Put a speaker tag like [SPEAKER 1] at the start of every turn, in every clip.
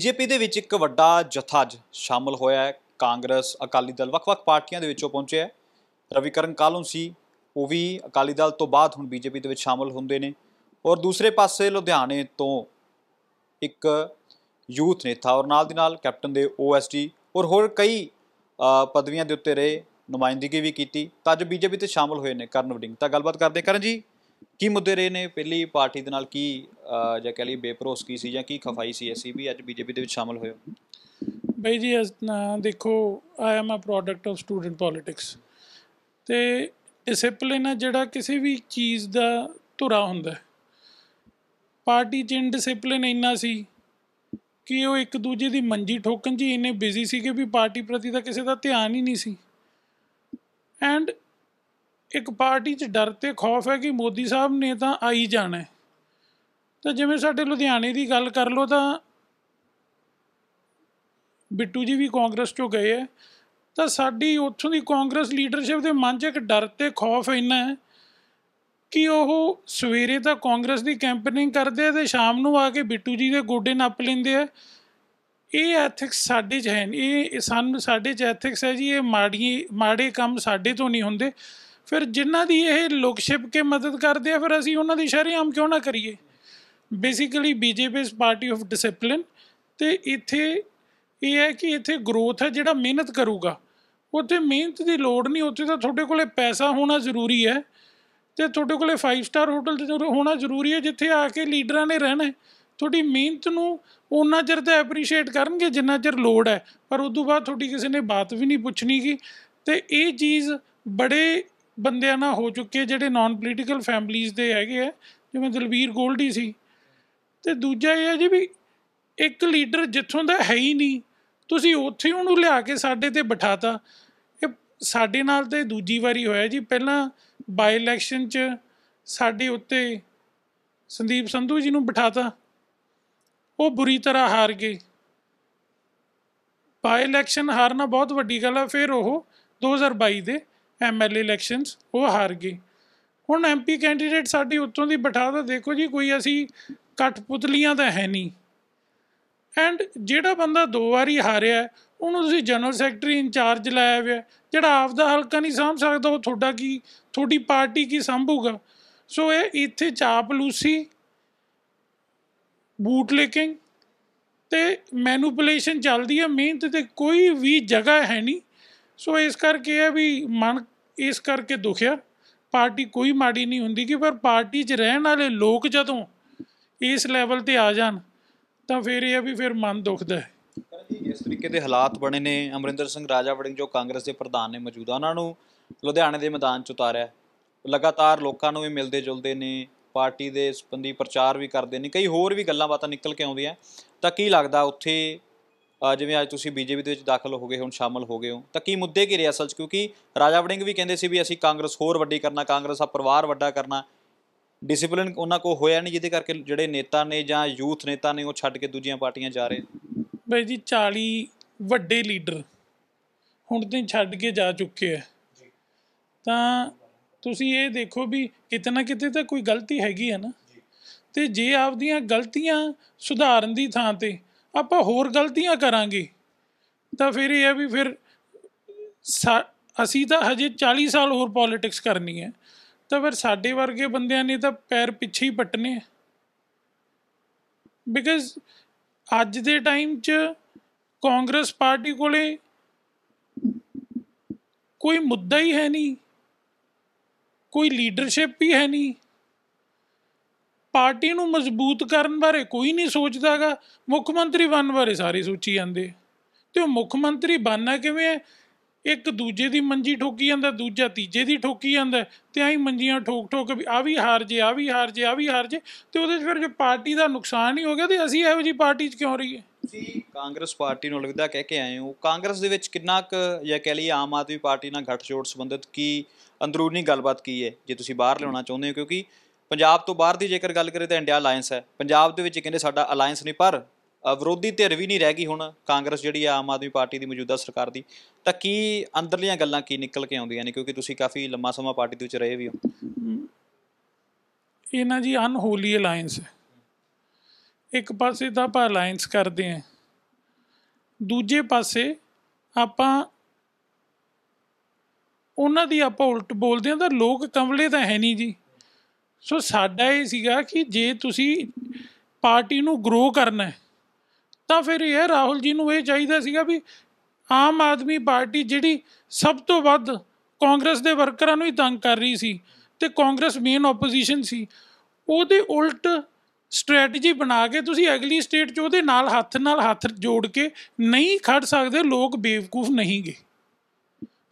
[SPEAKER 1] BJP ਦੇ ਵਿੱਚ ਇੱਕ ਵੱਡਾ ਜਥਾ ਸ਼ਾਮਲ ਹੋਇਆ ਹੈ ਕਾਂਗਰਸ ਅਕਾਲੀ ਦਲ ਵੱਖ-ਵੱਖ ਪਾਰਟੀਆਂ ਦੇ ਵਿੱਚੋਂ ਪਹੁੰਚਿਆ ਹੈ ਰਵੀਕਰਨ ਕਾਲੂ ਸੀ ਉਹ ਵੀ ਅਕਾਲੀ ਦਲ ਤੋਂ ਬਾਅਦ ਹੁਣ ਬੀਜੇਪੀ ਦੇ ਵਿੱਚ ਸ਼ਾਮਲ ਹੁੰਦੇ ਨੇ ਔਰ ਦੂਸਰੇ ਪਾਸੇ ਲੁਧਿਆਣੇ ਤੋਂ ਇੱਕ ਯੂਥ ਨੇਤਾ ਔਰ ਨਾਲ ਦੀ ਨਾਲ ਕੈਪਟਨ ਦੇ ਓਐਸਡੀ ਔਰ ਹੋਰ ਕਈ ਪਦਵੀਆਂ ਦੇ ਉੱਤੇ ਰਹੇ ਨੁਮਾਇੰਦਗੀ ਵੀ ਕੀਤੀ ਤਾਂ ਅੱਜ ਬੀਜੇਪੀ ਤੇ ਸ਼ਾਮਲ ਹੋਏ ਨੇ ਕਰਨ ਵਡਿੰਗ ਤਾਂ ਗੱਲਬਾਤ ਕਰਦੇ ਕਰਨ ਜੀ ਕੀ ਮੁੱਦੇ ਰਹੇ ਨੇ ਪਹਿਲੀ ਪਾਰਟੀ ਦੇ ਨਾਲ ਕੀ ਜਾਂ ਕਹ ਲਈ ਬੇਪਰੋਸ ਕੀ ਸੀ ਜਾਂ ਕੀ ਖਫਾਈ ਸੀ ਐਸੀ ਵੀ ਅੱਜ ਬੀਜੇਪੀ ਦੇ ਵਿੱਚ ਸ਼ਾਮਲ ਹੋਏ
[SPEAKER 2] ਬਈ ਜੀ ਦੇਖੋ I am a product of student politics ਤੇ ਡਿਸਪਲਿਨ ਹੈ ਜਿਹੜਾ ਕਿਸੇ ਵੀ ਚੀਜ਼ ਦਾ ਧੁਰਾ ਹੁੰਦਾ ਹੈ ਪਾਰਟੀ ਚ ਡਿਸਪਲਿਨ ਇੰਨਾ ਸੀ ਕਿ ਉਹ ਇੱਕ ਦੂਜੇ ਦੀ ਮੰਜੀ ਠੋਕਣ ਜੀ ਇੰਨੇ ਬਿਜ਼ੀ ਸੀ ਕਿ ਵੀ ਪਾਰਟੀ ਪ੍ਰਤੀ ਤਾਂ ਕਿਸੇ ਦਾ ਧਿਆਨ ਹੀ ਨਹੀਂ ਸੀ ਐਂਡ ਇੱਕ ਪਾਰਟੀ 'ਚ ਡਰ ਤੇ ਖੌਫ ਹੈ ਕਿ ਮੋਦੀ ਸਾਹਿਬ ਨੇ ਤਾਂ ਆਈ ਜਾਣਾ ਤਾਂ ਜਿਵੇਂ ਸਾਡੇ ਲੁਧਿਆਣੇ ਦੀ ਗੱਲ ਕਰ ਲੋ ਤਾਂ ਬਿੱਟੂ ਜੀ ਵੀ ਕਾਂਗਰਸ 'ਚੋਂ ਗਏ ਐ ਤਾਂ ਸਾਡੀ ਉੱਥੋਂ ਦੀ ਕਾਂਗਰਸ ਲੀਡਰਸ਼ਿਪ ਦੇ ਮਨ 'ਚ ਇੱਕ ਡਰ ਤੇ ਖੌਫ ਇੰਨਾ ਹੈ ਕਿ ਉਹ ਸਵੇਰੇ ਤਾਂ ਕਾਂਗਰਸ ਦੀ ਕੈਂਪੇਨਿੰਗ ਕਰਦੇ ਆ ਤੇ ਸ਼ਾਮ ਨੂੰ ਆ ਕੇ ਬਿੱਟੂ ਜੀ ਦੇ ਗੋਡੇ ਨੱਪ ਲੈਂਦੇ ਆ ਇਹ ਐਥਿਕਸ ਸਾਡੇ 'ਚ ਹੈ ਨਹੀਂ ਇਹ ਸਾਨੂੰ ਸਾਡੇ 'ਚ ਐਥਿਕਸ ਹੈ ਜੀ ਇਹ ਮਾੜੀ ਮਾੜੇ ਕੰਮ ਸਾਡੇ ਤੋਂ ਨਹੀਂ ਹੁੰਦੇ ਫਿਰ ਜਿਨ੍ਹਾਂ ਦੀ ਇਹ ਲੋਕ ਛਿਪ ਕੇ ਮਦਦ ਕਰਦੇ ਆ ਫਿਰ ਅਸੀਂ ਉਹਨਾਂ ਦੀ ਸ਼ਰੇਆਮ ਕਿਉਂ ਨਾ ਕਰੀਏ ਬੇਸਿਕਲੀ ਬੀਜੇਪੀ ਇਸ ਪਾਰਟੀ ਆਫ ਡਿਸਪਲਿਨ ਤੇ ਇੱਥੇ ਇਹ ਹੈ ਕਿ ਇੱਥੇ ਗਰੋਥ ਹੈ ਜਿਹੜਾ ਮਿਹਨਤ ਕਰੂਗਾ ਉੱਥੇ ਮਿਹਨਤ ਦੀ ਲੋੜ ਨਹੀਂ ਉੱਥੇ ਤਾਂ ਤੁਹਾਡੇ ਕੋਲੇ ਪੈਸਾ ਹੋਣਾ ਜ਼ਰੂਰੀ ਹੈ ਤੇ ਤੁਹਾਡੇ ਕੋਲੇ 5 ਸਟਾਰ ਹੋਟਲ ਤੇ ਹੋਣਾ ਜ਼ਰੂਰੀ ਹੈ ਜਿੱਥੇ ਆ ਕੇ ਲੀਡਰਾਂ ਨੇ ਰਹਿਣਾ ਹੈ ਤੁਹਾਡੀ ਮਿਹਨਤ ਨੂੰ ਉਹਨਾਂ ਚਿਰ ਤੇ ਐਪਰੀਸ਼ੀਏਟ ਕਰਨਗੇ ਜਿੰਨਾ ਚਿਰ ਲੋੜ ਹੈ ਪਰ ਉਸ ਤੋਂ ਬਾਅਦ ਤੁਹਾਡੀ ਕਿਸੇ ਨੇ ਬਾਤ ਵੀ ਨਹੀਂ ਪੁੱਛਣੀ ਕਿ ਤੇ ਇਹ ਚੀਜ਼ ਬੜੇ ਬੰਦਿਆਂ ਨਾਲ ਹੋ ਚੁੱਕੇ ਜਿਹੜੇ ਨਾਨ ਪੋਲੀਟੀਕਲ ਫੈਮਲੀਆਂ ਦੇ ਹੈਗੇ ਆ ਜਿਵੇਂ ਦਲਵੀਰ ਗੋਲਡੀ ਸੀ ਤੇ ਦੂਜਾ ਇਹ ਹੈ ਜੀ ਵੀ ਇੱਕ ਲੀਡਰ ਜਿੱਥੋਂ ਦਾ ਹੈ ਹੀ ਨਹੀਂ ਤੁਸੀਂ ਉੱਥੇ ਉਹਨੂੰ ਲਿਆ ਕੇ ਸਾਡੇ ਤੇ ਬਿਠਾਤਾ ਇਹ ਸਾਡੇ ਨਾਲ ਤੇ ਦੂਜੀ ਵਾਰੀ ਹੋਇਆ ਜੀ ਪਹਿਲਾਂ ਬਾਈ ਇਲੈਕਸ਼ਨ 'ਚ ਸਾਡੇ ਉੱਤੇ ਸੰਦੀਪ ਸੰਧੂ ਜੀ ਨੂੰ ਬਿਠਾਤਾ ਉਹ ਬੁਰੀ ਤਰ੍ਹਾਂ ਹਾਰ ਗਏ ਬਾਈ ਇਲੈਕਸ਼ਨ ਹਾਰਨਾ ਬਹੁਤ ਵੱਡੀ ਗੱਲ ਆ ਫਿਰ ਉਹ 2022 ਦੇ ਐਮਐਲਏ ਇਲੈਕਸ਼ਨਸ ਉਹ ਹਾਰ ਗਏ ਹੁਣ ਐਮਪੀ ਕੈਂਡੀਡੇਟ ਸਾਡੀ ਉੱਤੋਂ ਦੀ ਬਿਠਾ ਦਾ ਦੇਖੋ ਜੀ ਕੋਈ ਅਸੀਂ ਕਟਪੁਤਲੀਆਂ ਤਾਂ ਹੈ ਨਹੀਂ ਐਂਡ ਜਿਹੜਾ ਬੰਦਾ ਦੋ ਵਾਰੀ ਹਾਰਿਆ ਉਹਨੂੰ ਤੁਸੀਂ ਜਨਰਲ ਸੈਕਟਰੀ ਇੰਚਾਰਜ ਲਾਇਆ ਹੋਇਆ ਜਿਹੜਾ ਆਪ ਦਾ ਹਲਕਾ ਨਹੀਂ ਸਾਂਭ ਸਕਦਾ ਉਹ ਤੁਹਾਡਾ ਕੀ ਤੁਹਾਡੀ ਪਾਰਟੀ ਕੀ ਸੰਭੂਗਾ ਸੋ ਇਹ ਇੱਥੇ ਚਾਪਲੂਸੀ ਬੂਟ ਲੇਕਿੰਗ ਤੇ ਮੈਨੂਪੂਲੇਸ਼ਨ ਚੱਲਦੀ ਹੈ ਮਿਹਨਤ ਤੇ ਕੋਈ ਵੀ ਜਗ੍ਹਾ ਹੈ ਨਹੀਂ ਸੋ ਇਸ ਕਰਕੇ ਇਹ ਵੀ ਮਨ ਇਸ ਕਰਕੇ ਦੁਖਿਆ ਪਾਰਟੀ ਕੋਈ ਮਾੜੀ ਨਹੀਂ ਹੁੰਦੀ ਕਿ ਪਰ ਪਾਰਟੀ 'ਚ ਰਹਿਣ ਵਾਲੇ ਲੋਕ ਜਦੋਂ ਇਸ ਲੈਵਲ ਤੇ ਆ ਜਾਣ ਤਾਂ ਫਿਰ ਇਹ ਵੀ ਫਿਰ ਮਨ ਦੁਖਦਾ ਹੈ
[SPEAKER 1] ਇਸ ਤਰੀਕੇ ਦੇ ਹਾਲਾਤ ਬਣੇ ਨੇ ਅਮਰਿੰਦਰ ਸਿੰਘ ਰਾਜਾ ਵੜਿੰਗ ਜੋ ਕਾਂਗਰਸ ਦੇ ਪ੍ਰਧਾਨ ਨੇ ਮੌਜੂਦਾ ਉਹਨਾਂ ਨੂੰ ਲੁਧਿਆਣੇ ਦੇ ਮੈਦਾਨ 'ਚ ਉਤਾਰਿਆ ਲਗਾਤਾਰ ਲੋਕਾਂ ਨੂੰ ਵੀ ਮਿਲਦੇ ਜੁਲਦੇ ਨੇ ਪਾਰਟੀ ਦੇ ਸੰਬੰਧੀ ਪ੍ਰਚਾਰ ਵੀ ਕਰਦੇ ਨੇ ਕਈ ਹੋਰ ਵੀ ਗੱਲਾਂ ਬਾਤਾਂ ਨਿਕਲ ਕੇ ਆਉਂਦੀਆਂ ਤਾਂ ਕੀ ਲੱਗਦਾ ਉੱਥੇ ਜਿਵੇਂ ਅੱਜ ਤੁਸੀਂ ਬੀਜੇਪੀ ਦੇ ਵਿੱਚ ਦਾਖਲ ਹੋ ਗਏ ਹੁਣ ਸ਼ਾਮਲ ਹੋ ਗਏ ਹੋ ਤਾਂ ਕੀ ਮੁੱਦੇ ਰਹੇ ਅਸਲ 'ਚ ਕਿਉਂਕਿ ਰਾਜਾ ਵੜਿੰਗ ਵੀ ਕਹਿੰਦੇ ਸੀ ਵੀ ਅਸੀਂ ਕਾਂਗਰਸ ਹੋਰ ਵੱਡੀ ਕਰਨਾ ਕਾਂਗਰਸ ਦਾ ਪਰਿਵਾਰ ਵੱਡਾ ਕਰਨਾ ਡਿਸਪਲਿਨ ਉਹਨਾਂ ਕੋ ਹੋਇਆ ਨਹੀਂ ਜਿਹਦੇ ਕਰਕੇ ਜਿਹੜੇ ਨੇਤਾ ਨੇ ਜਾਂ ਯੂਥ ਨੇਤਾ ਨੇ ਉਹ ਛੱਡ ਕੇ ਦੂਜੀਆਂ ਪਾਰਟੀਆਂ ਜਾ ਰਹੇ ਬਈ ਜੀ 40
[SPEAKER 2] ਵੱਡੇ ਲੀਡਰ ਹੁਣ ਤੇ ਛੱਡ ਕੇ ਜਾ ਚੁੱਕੇ ਆ ਤਾਂ ਤੁਸੀਂ ਇਹ ਦੇਖੋ ਵੀ ਕਿਤੇ ਨਾ ਕਿਤੇ ਤਾਂ ਕੋਈ ਗਲਤੀ ਹੈਗੀ ਹੈ ਨਾ ਤੇ ਜੇ ਆਪਦੀਆਂ ਗਲਤੀਆਂ ਸੁਧਾਰਨ ਦੀ ਥਾਂ ਤੇ ਆਪਾਂ ਹੋਰ ਗਲਤੀਆਂ ਕਰਾਂਗੇ ਤਾਂ ਫਿਰ ਇਹ ਹੈ ਵੀ ਫਿਰ ਅਸੀਂ ਤਾਂ ਹਜੇ 40 ਸਾਲ ਹੋਰ ਪੋਲਿਟਿਕਸ ਕਰਨੀ ਹੈ ਤਾਂ ਫਿਰ ਸਾਡੇ ਵਰਗੇ ਬੰਦਿਆਂ ਨੇ ਤਾਂ ਪੈਰ ਪਿੱਛੇ ਹੀ ਪਟਨੇ ਆ ਬਿਕਾਜ਼ ਅੱਜ ਦੇ ਟਾਈਮ 'ਚ ਕਾਂਗਰਸ ਪਾਰਟੀ ਕੋਲੇ ਕੋਈ ਮੁੱਦਾ ਹੀ ਹੈ ਨਹੀਂ ਕੋਈ ਲੀਡਰਸ਼ਿਪ ਵੀ ਹੈ ਨਹੀਂ ਪਾਰਟੀ ਨੂੰ ਮਜ਼ਬੂਤ ਕਰਨ ਬਾਰੇ ਕੋਈ ਨਹੀਂ ਸੋਚਦਾਗਾ ਮੁੱਖ ਮੰਤਰੀ ਬਣਨ ਬਾਰੇ ਸਾਰੇ ਸੋਚੀ ਜਾਂਦੇ ਤੇ ਉਹ ਮੁੱਖ ਮੰਤਰੀ ਬਣਨਾ ਕਿਵੇਂ ਇੱਕ ਦੂਜੇ ਦੀ ਮੰਜੀ ਠੋਕੀ ਜਾਂਦਾ ਦੂਜਾ ਤੀਜੇ ਦੀ ਠੋਕੀ ਜਾਂਦਾ ਤੇ ਐਂ ਮੰਜੀਆਂ ਠੋਕ ਠੋਕ ਆ ਵੀ ਹਾਰ ਜੇ ਆ ਵੀ ਹਾਰ ਜੇ ਆ ਵੀ ਹਾਰ ਜੇ ਤੇ ਉਹਦੇ ਫਿਰ ਜੋ ਪਾਰਟੀ ਦਾ ਨੁਕਸਾਨ ਹੀ ਹੋ ਗਿਆ ਤੇ ਅਸੀਂ ਇਹੋ ਜੀ ਪਾਰਟੀ 'ਚ ਕਿਉਂ ਰਹੀਏ
[SPEAKER 1] ਜੀ ਕਾਂਗਰਸ ਪਾਰਟੀ ਨੂੰ ਲੱਗਦਾ ਕਹਿ ਕੇ ਆਏ ਹੋ ਕਾਂਗਰਸ ਦੇ ਵਿੱਚ ਕਿੰਨਾ ਕੁ ਜਾਂ ਕਹ ਲਈ ਆਮ ਆਦਮੀ ਪਾਰਟੀ ਨਾਲ ਘਟਜੋੜ ਸੰਬੰਧਿਤ ਕੀ ਅੰਦਰੂਨੀ ਗੱਲਬਾਤ ਕੀ ਹੈ ਜੇ ਤੁਸੀਂ ਬਾਹਰ ਲਿਆਉਣਾ ਚਾਹੁੰਦੇ ਹੋ ਕਿਉਂਕਿ ਪੰਜਾਬ ਤੋਂ ਬਾਹਰ ਦੀ ਜੇਕਰ ਗੱਲ ਕਰੇ ਤਾਂ ਇੰਡੀਆ ਅਲਾਈਅੰਸ ਹੈ ਪੰਜਾਬ ਦੇ ਵਿੱਚ ਕਹਿੰਦੇ ਸਾਡਾ ਅਲਾਈਅੰਸ ਨਹੀਂ ਪਰ ਵਿਰੋਧੀ ਧਿਰ ਵੀ ਨਹੀਂ ਰਹਿ ਗਈ ਹੁਣ ਕਾਂਗਰਸ ਜਿਹੜੀ ਆ ਆਮ ਆਦਮੀ ਪਾਰਟੀ ਦੀ ਮੌਜੂਦਾ ਸਰਕਾਰ ਦੀ ਤਾਂ ਕੀ ਅੰਦਰਲੀਆਂ ਗੱਲਾਂ ਕੀ ਨਿਕਲ ਕੇ ਆਉਂਦੀਆਂ ਨੇ ਕਿਉਂਕਿ ਤੁਸੀਂ ਕਾਫੀ ਲੰਮਾ ਸਮਾਂ ਪਾਰਟੀ ਦੇ ਵਿੱਚ ਰਹੇ ਵੀ
[SPEAKER 2] ਹੋ ਇਹ ਨਾ ਜੀ ਅਨਹੋਲੀ ਅਲਾਈਅੰਸ ਹੈ ਇੱਕ ਪਾਸੇ ਤਾਂ ਆਪਾਂ ਅਲਾਈਅੰਸ ਕਰਦੇ ਆਂ ਦੂਜੇ ਪਾਸੇ ਆਪਾਂ ਉਹਨਾਂ ਦੀ ਆਪਾਂ ਉਲਟ ਬੋਲਦੇ ਆਂ ਤਾਂ ਲੋਕ ਕੰਬਲੇ ਤਾਂ ਹੈ ਨਹੀਂ ਜੀ ਸੋ ਸਾਡਾ ਇਹ ਸੀਗਾ ਕਿ ਜੇ ਤੁਸੀਂ ਪਾਰਟੀ ਨੂੰ ਗਰੋ ਕਰਨਾ ਹੈ ਤਾਂ ਫਿਰ ਇਹ ਰਾਹੁਲ ਜੀ ਨੂੰ ਇਹ ਚਾਹੀਦਾ ਸੀਗਾ ਵੀ ਆਮ ਆਦਮੀ ਪਾਰਟੀ ਜਿਹੜੀ ਸਭ ਤੋਂ ਵੱਧ ਕਾਂਗਰਸ ਦੇ ਵਰਕਰਾਂ ਨੂੰ ਹੀ ਤੰਗ ਕਰ ਰਹੀ ਸੀ ਤੇ ਕਾਂਗਰਸ ਮੇਨ ਆਪੋਜੀਸ਼ਨ ਸੀ ਉਹਦੇ ਉਲਟ ਸਟ੍ਰੈਟਜੀ ਬਣਾ ਕੇ ਤੁਸੀਂ ਅਗਲੀ ਸਟੇਟ 'ਚ ਉਹਦੇ ਨਾਲ ਹੱਥ ਨਾਲ ਹੱਥ ਜੋੜ ਕੇ ਨਹੀਂ ਖੜ ਸਕਦੇ ਲੋਕ ਬੇਵਕੂਫ ਨਹੀਂਗੇ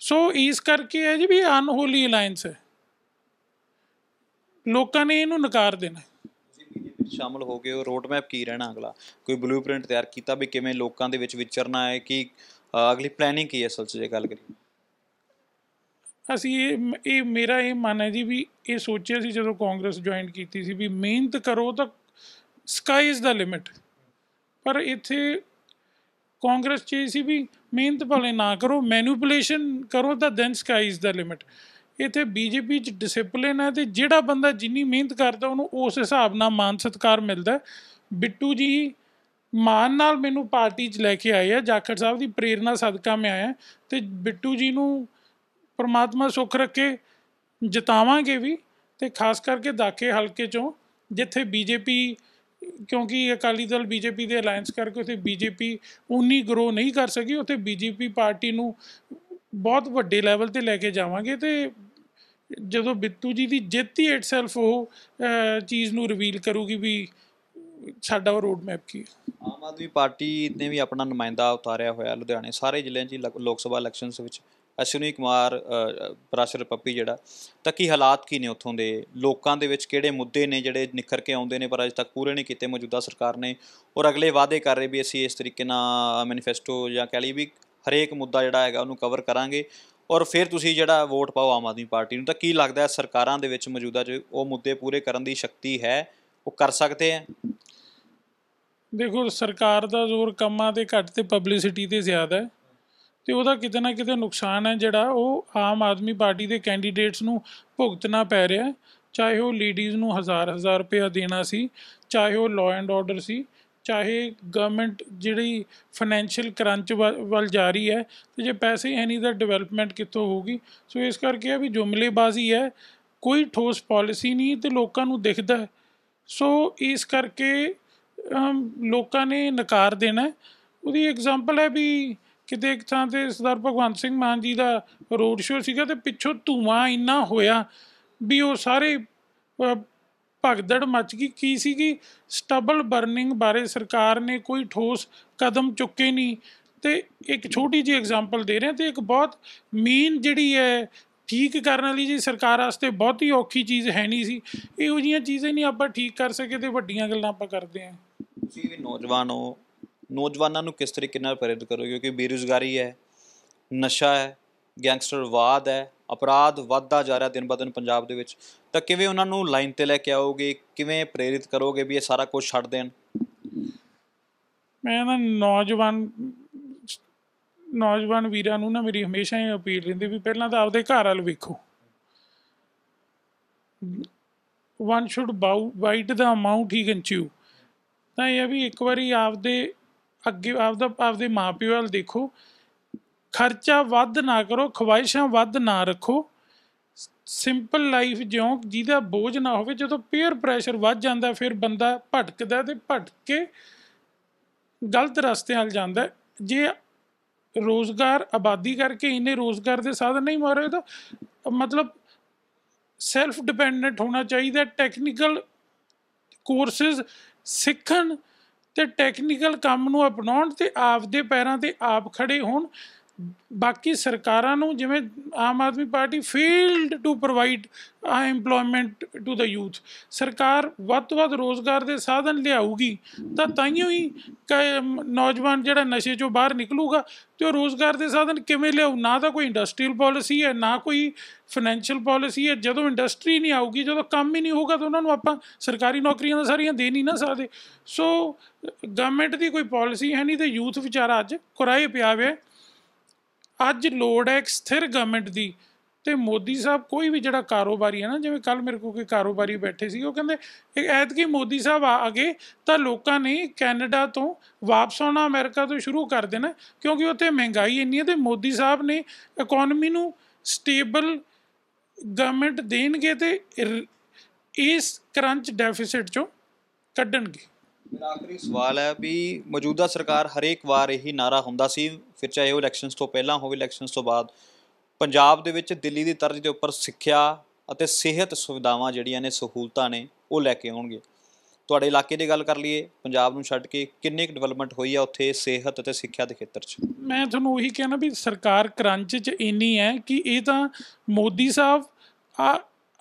[SPEAKER 2] ਸੋ ਇਸ ਕਰਕੇ ਹੈ ਜੀ ਵੀ ਅਨਹੋਲੀ ਅਲਾਈਅੰਸ ਹੈ ਲੋਕਾਂ ਨੇ ਇਹਨੂੰ ਨਕਾਰ ਦੇਣਾ
[SPEAKER 1] ਸ਼ਾਮਲ ਹੋ ਗਏ ਹੋ ਮੈਪ ਕੀ ਰਹਿਣਾ ਅਗਲਾ ਕੋਈ ਬਲੂਪ੍ਰਿੰਟ ਤਿਆਰ ਕੀਤਾ ਵੀ ਕਿਵੇਂ ਲੋਕਾਂ ਦੇ ਵਿੱਚ ਵਿਚਰਨਾ ਹੈ ਕਿ ਅਗਲੀ ਪਲੈਨਿੰਗ ਕੀ ਹੈ ਅਸਲ 'ਚ ਜੇ ਗੱਲ ਕਰੀਏ ਅਸੀਂ
[SPEAKER 2] ਇਹ ਇਹ ਮੇਰਾ ਇਹ ਮਨ ਹੈ ਜੀ ਵੀ ਇਹ ਸੋਚਿਆ ਸੀ ਜਦੋਂ ਕਾਂਗਰਸ ਜੁਆਇਨ ਕੀਤੀ ਸੀ ਵੀ ਮਿਹਨਤ ਕਰੋ ਤਾਂ ਸਕਾਈ ਇਜ਼ ਦਾ ਲਿਮਿਟ ਪਰ ਇੱਥੇ ਕਾਂਗਰਸ ਚ ਸੀ ਵੀ ਮਿਹਨਤ ਭਲੇ ਨਾ ਕਰੋ ਮੈਨੂਪੂਲੇਸ਼ਨ ਕਰੋ ਤਾਂ then sky is the limit ਇੱਥੇ ਬੀਜੇਪੀ ਚ ਡਿਸਪਲਿਨ ਹੈ ਤੇ ਜਿਹੜਾ ਬੰਦਾ ਜਿੰਨੀ ਮਿਹਨਤ ਕਰਦਾ ਉਹਨੂੰ ਉਸ ਹਿਸਾਬ ਨਾਲ ਮਾਨ ਸਤਕਾਰ ਮਿਲਦਾ ਬਿੱਟੂ ਜੀ ਮਾਨ ਨਾਲ ਮੈਨੂੰ ਪਾਰਟੀ 'ਚ ਲੈ ਕੇ ਆਏ ਆ ਜਾਖੜ ਸਾਹਿਬ ਦੀ ਪ੍ਰੇਰਣਾ ਸਦਕਾ ਮੈਂ ਆਇਆ ਤੇ ਬਿੱਟੂ ਜੀ ਨੂੰ ਪਰਮਾਤਮਾ ਸੁਖ ਰੱਖੇ ਜਿਤਾਵਾਂਗੇ ਵੀ ਤੇ ਖਾਸ ਕਰਕੇ ਦਾਖੇ ਹਲਕੇ ਚੋਂ ਜਿੱਥੇ ਬੀਜੇਪੀ ਕਿਉਂਕਿ ਅਕਾਲੀ ਦਲ ਬੀਜੇਪੀ ਦੇ ਅਲਾਈਅੰਸ ਕਰਕੇ ਉਥੇ ਬੀਜੇਪੀ ਉਨੀ ਗਰੋ ਨਹੀਂ ਕਰ ਸਕੀ ਉਥੇ ਬੀਜੇਪੀ ਪਾਰਟੀ ਨੂੰ ਬਹੁਤ ਵੱਡੇ ਲੈਵਲ ਤੇ ਲੈ ਕੇ ਜਾਵਾਂਗੇ ਤੇ ਜਦੋਂ ਬਿੱਤੂ ਜੀ ਦੀ ਜਿੱਤ ਹੀ ਇਟਸੈਲਫ ਉਹ ਚੀਜ਼ ਨੂੰ ਰਿਵੀਲ ਕਰੂਗੀ ਵੀ ਸਾਡਾ ਉਹ ਰੋਡ ਮੈਪ ਕੀ ਹੈ
[SPEAKER 1] ਆਮ ਆਦਮੀ ਪਾਰਟੀ ਨੇ ਵੀ ਆਪਣਾ ਨੁਮਾਇੰਦਾ ਉਤਾਰਿਆ ਹੋਇਆ ਲੁਧਿਆਣੇ ਸਾਰੇ ਜ਼ਿਲ੍ਹਿਆਂ 'ਚ ਲੋਕ ਸਭਾ ਇਲੈਕਸ਼ਨਸ ਵਿੱਚ ਅਸ਼ਵਨੀ ਕੁਮਾਰ ਪ੍ਰਾਸ਼ਰ ਪੱਪੀ ਜਿਹੜਾ ਤਾਂ ਕੀ ਹਾਲਾਤ ਕੀ ਨੇ ਉੱਥੋਂ ਦੇ ਲੋਕਾਂ ਦੇ ਵਿੱਚ ਕਿਹੜੇ ਮੁੱਦੇ ਨੇ ਜਿਹੜੇ ਨਿਖਰ ਕੇ ਆਉਂਦੇ ਨੇ ਪਰ ਅਜੇ ਤੱਕ ਪੂਰੇ ਨਹੀਂ ਕੀਤੇ ਮੌਜੂਦਾ ਸਰਕਾਰ ਨੇ ਔਰ ਅਗਲੇ ਵਾਅਦੇ ਕਰ ਰਹੇ ਵੀ ਅਸੀਂ ਇਸ ਤਰੀਕੇ ਨਾਲ ਮੈਨੀਫੈਸਟੋ ਜਾਂ ਕਹਿ ਲਈ ਵੀ ਹਰੇਕ ਮੁੱਦਾ ਜਿਹੜਾ ਹੈਗਾ ਉਹਨੂੰ ਕਵਰ ਕਰਾਂਗੇ ਔਰ ਫਿਰ ਤੁਸੀਂ ਜਿਹੜਾ ਵੋਟ ਪਾਓ ਆਮ ਆਦਮੀ ਪਾਰਟੀ ਨੂੰ ਤਾਂ ਕੀ ਲੱਗਦਾ ਹੈ ਸਰਕਾਰਾਂ ਦੇ ਵਿੱਚ ਮੌਜੂਦਾ ਜੋ ਉਹ ਮੁੱਦੇ ਪੂਰੇ ਕਰਨ ਦੀ ਸ਼ਕਤੀ ਹੈ ਉਹ ਕਰ ਸਕਦੇ ਆ
[SPEAKER 2] ਦੇਖੋ ਸਰਕਾਰ ਦਾ ਜ਼ੋਰ ਕੰਮਾਂ ਤੇ ਘੱਟ ਤੇ ਪਬਲਿਸਿਟੀ ਤੇ ਜ਼ਿਆਦਾ ਹੈ ਤੇ ਉਹਦਾ ਕਿਤੇ ਨਾ ਕਿਤੇ ਨੁਕਸਾਨ ਹੈ ਜਿਹੜਾ ਉਹ ਆਮ ਆਦਮੀ ਪਾਰਟੀ ਦੇ ਕੈਂਡੀਡੇਟਸ ਨੂੰ ਭੁਗਤਣਾ ਪੈ ਰਿਹਾ ਚਾਹੇ ਉਹ ਲੇਡੀਜ਼ ਨੂੰ ਹਜ਼ਾਰ ਹਜ਼ਾਰ ਰੁਪਏ ਦੇਣਾ ਸੀ ਚਾਹੇ ਉਹ ਲਾਅ ਐਂਡ ਆਰਡਰ ਸੀ ਚਾਹੇ ਗਵਰਨਮੈਂਟ ਜਿਹੜੀ ਫਾਈਨੈਂਸ਼ੀਅਲ ਕਰੰਚ ਵੱਲ ਜਾ ਰਹੀ ਹੈ ਤੇ ਜੇ ਪੈਸੇ ਹੈ ਨਹੀਂ ਤਾਂ ਡਿਵੈਲਪਮੈਂਟ ਕਿੱਥੋਂ ਹੋਊਗੀ ਸੋ ਇਸ ਕਰਕੇ ਆ ਵੀ ਜੁਮਲੇਬਾਜ਼ੀ ਹੈ ਕੋਈ ਠੋਸ ਪਾਲਿਸੀ ਨਹੀਂ ਤੇ ਲੋਕਾਂ ਨੂੰ ਦਿਖਦਾ ਸੋ ਇਸ ਕਰਕੇ ਲੋਕਾਂ ਨੇ ਨਕਾਰ ਦੇਣਾ ਉਹਦੀ ਐਗਜ਼ਾਮਪਲ ਹੈ ਵੀ ਕਿਤੇ ਇੱਕ ਥਾਂ ਤੇ ਸਰਦਾਰ ਭਗਵੰਤ ਸਿੰਘ ਮਾਨ ਜੀ ਦਾ ਰੋਡ ਸ਼ੋਅ ਸੀਗਾ ਤੇ ਪਿੱਛੋਂ ਧੂਆਂ ਇੰਨਾ ਹੋਇਆ ਵੀ ਉਹ ਸਾਰੇ ਭਗਦੜ ਮਚ ਗਈ ਕੀ ਸੀਗੀ ਸਟਬਲ ਬਰਨਿੰਗ ਬਾਰੇ ਸਰਕਾਰ ਨੇ ਕੋਈ ਠੋਸ ਕਦਮ ਚੁੱਕੇ ਨਹੀਂ ਤੇ ਇੱਕ ਛੋਟੀ ਜੀ ਐਗਜ਼ਾਮਪਲ ਦੇ ਰਹੇ ਤੇ ਇੱਕ ਬਹੁਤ ਮੀਨ ਜਿਹੜੀ ਹੈ ਠੀਕ ਕਰਨ ਵਾਲੀ ਜੀ ਸਰਕਾਰ ਵਾਸਤੇ ਬਹੁਤੀ ਔਖੀ ਚੀਜ਼ ਹੈ ਨਹੀਂ ਸੀ ਇਹੋ ਜੀਆਂ ਚੀਜ਼ਾਂ ਨਹੀਂ ਆਪਾਂ ਠੀਕ ਕਰ ਸਕੇ ਤੇ ਵੱਡੀਆਂ ਗੱਲਾਂ ਆਪਾਂ ਕਰਦੇ ਆਂ
[SPEAKER 1] ਤੁਸੀਂ ਵੀ ਨੌਜਵਾਨ ਹੋ ਨੌਜਵਾਨਾਂ ਨੂੰ ਕਿਸ ਤਰੀਕੇ ਨਾਲ ਪ੍ਰੇਰਿਤ ਕਰੋ ਕਿਉਂਕਿ ਬੇਰੁਜ਼ਗਾਰੀ ਹੈ ਨਸ਼ਾ ਹੈ ਗੈਂਗਸਟਰਵਾਦ ਹੈ ਅਪਰਾਧ ਵੱਧਦਾ ਜਾ ਰਿਹਾ ਦਿਨ ਬਦਨ ਪੰਜਾਬ ਦੇ ਵਿੱਚ ਤਾਂ ਕਿਵੇਂ ਉਹਨਾਂ ਨੂੰ ਲਾਈਨ ਤੇ ਲੈ ਕੇ ਆਓਗੇ ਕਿਵੇਂ ਪ੍ਰੇਰਿਤ ਕਰੋਗੇ ਵੀ ਇਹ ਸਾਰਾ ਕੁਝ ਛੱਡ ਦੇਣ
[SPEAKER 2] ਮੈਂ ਨਾ ਨੌਜਵਾਨ ਨੌਜਵਾਨ ਵੀਰਾਂ ਨੂੰ ਨਾ ਮੇਰੀ ਹਮੇਸ਼ਾ ਇਹ ਅਪੀਲ ਰਹਿੰਦੀ ਵੀ ਪਹਿਲਾਂ ਤਾਂ ਆਪਦੇ ਘਰ ਵੱਲ ਵੇਖੋ ਵਨ ਸ਼ੁੱਡ ਵਾਈਟ ਦਾ ਅਮਾਉਂਟ ਹੀ ਕੰਚੂ ਤਾਂ ਇਹ ਵੀ ਇੱਕ ਵਾਰੀ ਆਪਦੇ ਅੱਗੇ ਆਪਦਾ ਆਪਦੇ ਮਾਪਿਓ ਵੱਲ ਦੇਖੋ ਖਰਚਾ ਵੱਧ ਨਾ ਕਰੋ ਖਵਾਇਸ਼ਾਂ ਵੱਧ ਨਾ ਰੱਖੋ ਸਿੰਪਲ ਲਾਈਫ ਜਿਉਂ ਜਿਹਦਾ ਬੋਝ ਨਾ ਹੋਵੇ ਜਦੋਂ ਪੀਅਰ ਪ੍ਰੈਸ਼ਰ ਵੱਧ ਜਾਂਦਾ ਫਿਰ ਬੰਦਾ ਭਟਕਦਾ ਤੇ ਭਟਕ ਕੇ ਗਲਤ ਰਸਤੇ ਹਲ ਜਾਂਦਾ ਜੇ ਰੋਜ਼ਗਾਰ ਆਬਾਦੀ ਕਰਕੇ ਇਹਨੇ ਰੋਜ਼ਗਾਰ ਦੇ ਸਾਧਨ ਨਹੀਂ ਮਾਰੇ ਤਾਂ ਮਤਲਬ ਸੈਲਫ ਡਿਪੈਂਡੈਂਟ ਹੋਣਾ ਚਾਹੀਦਾ ਟੈਕਨੀਕਲ ਕੋਰਸਸ ਸਿੱਖਣ ਤੇ ਟੈਕਨੀਕਲ ਕੰਮ ਨੂੰ ਅਪਣਾਉਣ ਤੇ ਆਪਦੇ ਪੈਰਾਂ ਤੇ ਆਪ ਖੜੇ ਹੋਣ ਬਾਕੀ ਸਰਕਾਰਾਂ ਨੂੰ ਜਿਵੇਂ Aam Aadmi Party failed to provide employment to the youth ਸਰਕਾਰ ਵੱਧ ਵੱਧ ਰੋਜ਼ਗਾਰ ਦੇ ਸਾਧਨ ਲਿਆਊਗੀ ਤਾਂ ਤਾਈਓ ਹੀ ਨੌਜਵਾਨ ਜਿਹੜਾ ਨਸ਼ੇ ਚੋਂ ਬਾਹਰ ਨਿਕਲੂਗਾ ਤੇ ਉਹ ਰੋਜ਼ਗਾਰ ਦੇ ਸਾਧਨ ਕਿਵੇਂ ਲਿਆਉ ਨਾ ਤਾਂ ਕੋਈ ਇੰਡਸਟਰੀਅਲ ਪਾਲਿਸੀ ਹੈ ਨਾ ਕੋਈ ਫਾਈਨੈਂਸ਼ੀਅਲ ਪਾਲਿਸੀ ਹੈ ਜਦੋਂ ਇੰਡਸਟਰੀ ਨਹੀਂ ਆਊਗੀ ਜਦੋਂ ਕੰਮ ਹੀ ਨਹੀਂ ਹੋਗਾ ਤਾਂ ਉਹਨਾਂ ਨੂੰ ਆਪਾਂ ਸਰਕਾਰੀ ਨੌਕਰੀਆਂ ਤਾਂ ਸਾਰੀਆਂ ਦੇ ਨਹੀਂ ਨਾ ਸਕਦੇ ਸੋ ਗਵਰਨਮੈਂਟ ਦੀ ਕੋਈ ਪਾਲਿਸੀ ਹੈ ਨਹੀਂ ਤੇ ਯੂਥ ਵਿਚਾਰਾ ਅੱਜ ਕੁਰਾਏ ਪਿਆ ਹੋਇਆ ਅੱਜ ਲੋੜ ਹੈ ਇੱਕ ਸਥਿਰ ਗਵਰਨਮੈਂਟ ਦੀ ਤੇ ਮੋਦੀ ਸਾਹਿਬ ਕੋਈ ਵੀ ਜਿਹੜਾ ਕਾਰੋਬਾਰੀ ਹੈ ਨਾ ਜਿਵੇਂ ਕੱਲ ਮੇਰੇ ਕੋਲ ਕੋਈ ਕਾਰੋਬਾਰੀ ਬੈਠੇ ਸੀ ਉਹ ਕਹਿੰਦੇ ਇੱਕ ਐਤਕੀ ਮੋਦੀ ਸਾਹਿਬ ਆ ਅਗੇ ਤਾਂ ਲੋਕਾਂ ਨੇ ਕੈਨੇਡਾ ਤੋਂ ਵਾਪਸ ਆਉਣਾ ਅਮਰੀਕਾ ਤੋਂ ਸ਼ੁਰੂ ਕਰ ਦੇਣਾ ਕਿਉਂਕਿ ਉੱਥੇ ਮਹਿੰਗਾਈ ਇੰਨੀ ਹੈ ਤੇ ਮੋਦੀ ਸਾਹਿਬ ਨੇ ਇਕਨੋਮੀ ਨੂੰ ਸਟੇਬਲ ਗਵਰਨਮੈਂਟ ਦੇਣਗੇ ਤੇ ਇਸ ਕਰੰਚ ਡੈਫਿਸਿਟ ਚੋਂ ਕੱਢਣਗੇ ਮੇਰਾ ਆਖਰੀ
[SPEAKER 1] ਸਵਾਲ ਹੈ ਵੀ ਮੌਜੂਦਾ ਸਰਕਾਰ ਹਰੇਕ ਵਾਰ ਇਹੀ ਨਾਰਾ ਹੁੰਦਾ ਸੀ ਫਿਰ ਚਾਹੇ ਉਹ ਇਲੈਕਸ਼ਨਸ ਤੋਂ ਪਹਿਲਾਂ ਹੋਵੇ ਇਲੈਕਸ਼ਨਸ ਤੋਂ ਬਾਅਦ ਪੰਜਾਬ ਦੇ ਵਿੱਚ ਦਿੱਲੀ ਦੀ ਤਰਜ਼ ਦੇ ਉੱਪਰ ਸਿੱਖਿਆ ਅਤੇ ਸਿਹਤ ਸੁਵਿਧਾਵਾਂ ਜਿਹੜੀਆਂ ਨੇ ਸਹੂਲਤਾਂ ਨੇ ਉਹ ਲੈ ਕੇ ਆਉਣਗੇ ਤੁਹਾਡੇ ਇਲਾਕੇ ਦੀ ਗੱਲ ਕਰ ਲਈਏ ਪੰਜਾਬ ਨੂੰ ਛੱਡ ਕੇ ਕਿੰਨੇ ਕੁ ਡਿਵੈਲਪਮੈਂਟ ਹੋਈ ਆ ਉੱਥੇ ਸਿਹਤ ਅਤੇ ਸਿੱਖਿਆ ਦੇ ਖੇਤਰ 'ਚ
[SPEAKER 2] ਮੈਂ ਤੁਹਾਨੂੰ ਉਹੀ ਕਹਿਣਾ ਵੀ ਸਰਕਾਰ ਕਰੰਚ 'ਚ ਇੰਨੀ ਹੈ ਕਿ ਇਹ ਤਾਂ ਮੋਦੀ ਸਾਹਿਬ ਆ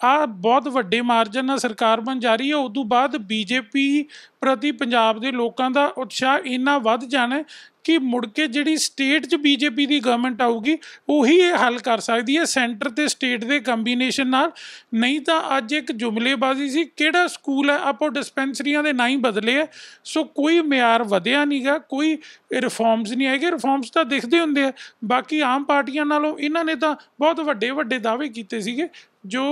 [SPEAKER 2] ਆ ਬਹੁਤ ਵੱਡੇ ਮਾਰਜਨ ਨਾਲ ਸਰਕਾਰ ਬਣ ਜਾ ਰਹੀ ਹੈ ਉਸ ਤੋਂ ਬਾਅਦ ਬੀਜੇਪੀ ਪ੍ਰਤੀ ਪੰਜਾਬ ਦੇ ਲੋਕਾਂ ਦਾ ਉਤਸ਼ਾਹ ਇੰਨਾ ਵੱਧ ਜਾਣਾ ਕਿ ਮੁੜ ਕੇ ਜਿਹੜੀ ਸਟੇਟ 'ਚ ਬੀਜੇਪੀ ਦੀ ਗਵਰਨਮੈਂਟ ਆਊਗੀ ਉਹੀ ਇਹ ਹੱਲ ਕਰ ਸਕਦੀ ਹੈ ਸੈਂਟਰ ਤੇ ਸਟੇਟ ਦੇ ਕੰਬੀਨੇਸ਼ਨ ਨਾਲ ਨਹੀਂ ਤਾਂ ਅੱਜ ਇੱਕ ਜੁਮਲੇਬਾਜ਼ੀ ਸੀ ਕਿਹੜਾ ਸਕੂਲ ਹੈ ਆਪੋ ਡਿਸਪੈਂਸਰੀਆਂ ਦੇ ਨਾਂ ਹੀ ਬਦਲੇ ਆ ਸੋ ਕੋਈ ਮਿਆਰ ਵਧਿਆ ਨਹੀਂਗਾ ਕੋਈ ਰਿਫਾਰਮਸ ਨਹੀਂ ਆਏਗੇ ਰਿਫਾਰਮਸ ਤਾਂ ਦਿਖਦੇ ਹੁੰਦੇ ਆ ਬਾਕੀ ਆਮ ਪਾਰਟੀਆਂ ਨਾਲੋਂ ਇਹਨਾਂ ਨੇ ਤਾਂ ਬਹੁਤ ਵੱਡੇ ਵੱਡੇ ਦਾਅਵੇ ਕੀਤੇ ਸੀਗੇ ਜੋ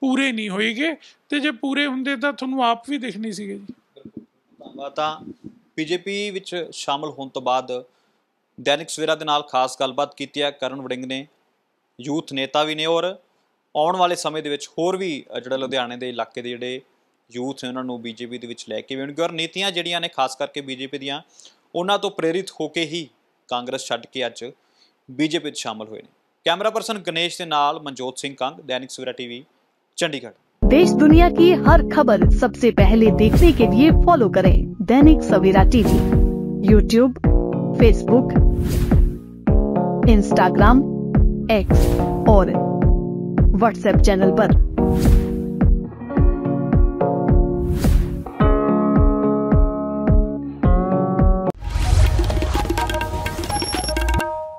[SPEAKER 2] ਪੂਰੇ ਨਹੀਂ ਹੋਏਗੇ ਤੇ ਜੇ ਪੂਰੇ ਹੁੰਦੇ ਤਾਂ ਤੁਹਾਨੂੰ ਆਪ ਵੀ ਦੇਖਣੀ ਸੀਗੇ ਜੀ
[SPEAKER 1] ਮਾਤਾ ਤਾਂ ਬੀਜੇਪੀ ਵਿੱਚ ਸ਼ਾਮਲ ਹੋਣ ਤੋਂ ਬਾਅਦ ਦੈਨਿਕ ਸਵੇਰਾ ਦੇ ਨਾਲ ਖਾਸ ਗੱਲਬਾਤ ਕੀਤੀ ਹੈ ਕਰਨ ਵੜਿੰਗ ਨੇ ਯੂਥ ਨੇਤਾ ਵੀ ਨੇ ਔਰ ਆਉਣ ਵਾਲੇ ਸਮੇਂ ਦੇ ਵਿੱਚ ਹੋਰ ਵੀ ਜਿਹੜਾ ਲੁਧਿਆਣੇ ਦੇ ਇਲਾਕੇ ਦੇ ਜਿਹੜੇ ਯੂਥ ਨੇ ਉਹਨਾਂ ਨੂੰ ਬੀਜੇਪੀ ਦੇ ਵਿੱਚ ਲੈ ਕੇ ਆਉਣਗੇ ਔਰ ਨੀਤੀਆਂ ਜਿਹੜੀਆਂ ਨੇ ਖਾਸ ਕਰਕੇ ਬੀਜੇਪੀ ਦੀਆਂ ਉਹਨਾਂ ਤੋਂ ਪ੍ਰੇਰਿਤ ਹੋ ਕੇ ਹੀ ਕਾਂਗਰਸ ਛੱਡ ਕੇ ਅੱਜ ਬੀਜੇਪੀ ਵਿੱਚ ਸ਼ਾਮਲ ਹੋਏ ਨੇ ਕੈਮਰਾ ਪਰਸਨ ਗਣੇਸ਼ ਦੇ ਨਾਲ ਮਨਜੋਤ ਸਿੰਘ ਕੰਗ ਦੈਨਿਕ ਸਵੇਰਾ ਟੀਵੀ चंडीगढ़ देश दुनिया की हर खबर सबसे पहले देखने के लिए फॉलो करें Dainik Savera TV YouTube Facebook Instagram X और व्हाट्सएप चैनल पर।